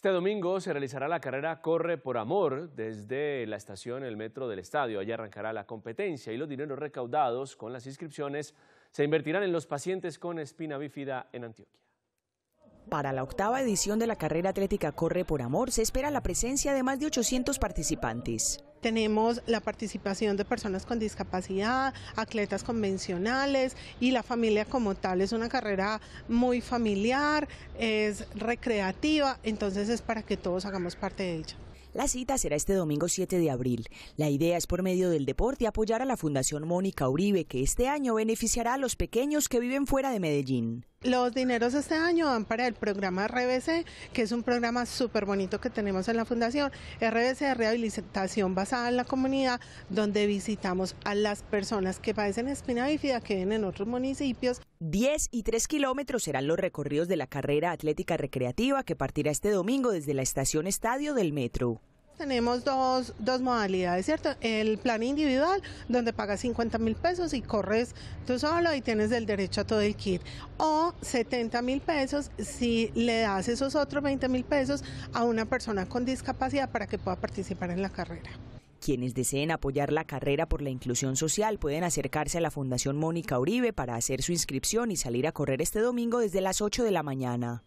Este domingo se realizará la carrera Corre por Amor desde la estación El Metro del Estadio. Allí arrancará la competencia y los dineros recaudados con las inscripciones se invertirán en los pacientes con espina bífida en Antioquia. Para la octava edición de la carrera atlética Corre por Amor se espera la presencia de más de 800 participantes tenemos la participación de personas con discapacidad, atletas convencionales y la familia como tal es una carrera muy familiar, es recreativa, entonces es para que todos hagamos parte de ella. La cita será este domingo 7 de abril. La idea es por medio del deporte apoyar a la Fundación Mónica Uribe, que este año beneficiará a los pequeños que viven fuera de Medellín. Los dineros este año van para el programa RBC, que es un programa súper bonito que tenemos en la Fundación. RBC de Rehabilitación Basada en la comunidad, donde visitamos a las personas que padecen espina bífida que viven en otros municipios. 10 y 3 kilómetros serán los recorridos de la carrera atlética recreativa que partirá este domingo desde la estación estadio del metro tenemos dos, dos, modalidades, ¿cierto? El plan individual, donde pagas 50 mil pesos y corres tú solo y tienes el derecho a todo el kit. O 70 mil pesos si le das esos otros 20 mil pesos a una persona con discapacidad para que pueda participar en la carrera. Quienes deseen apoyar la carrera por la inclusión social pueden acercarse a la Fundación Mónica Uribe para hacer su inscripción y salir a correr este domingo desde las 8 de la mañana.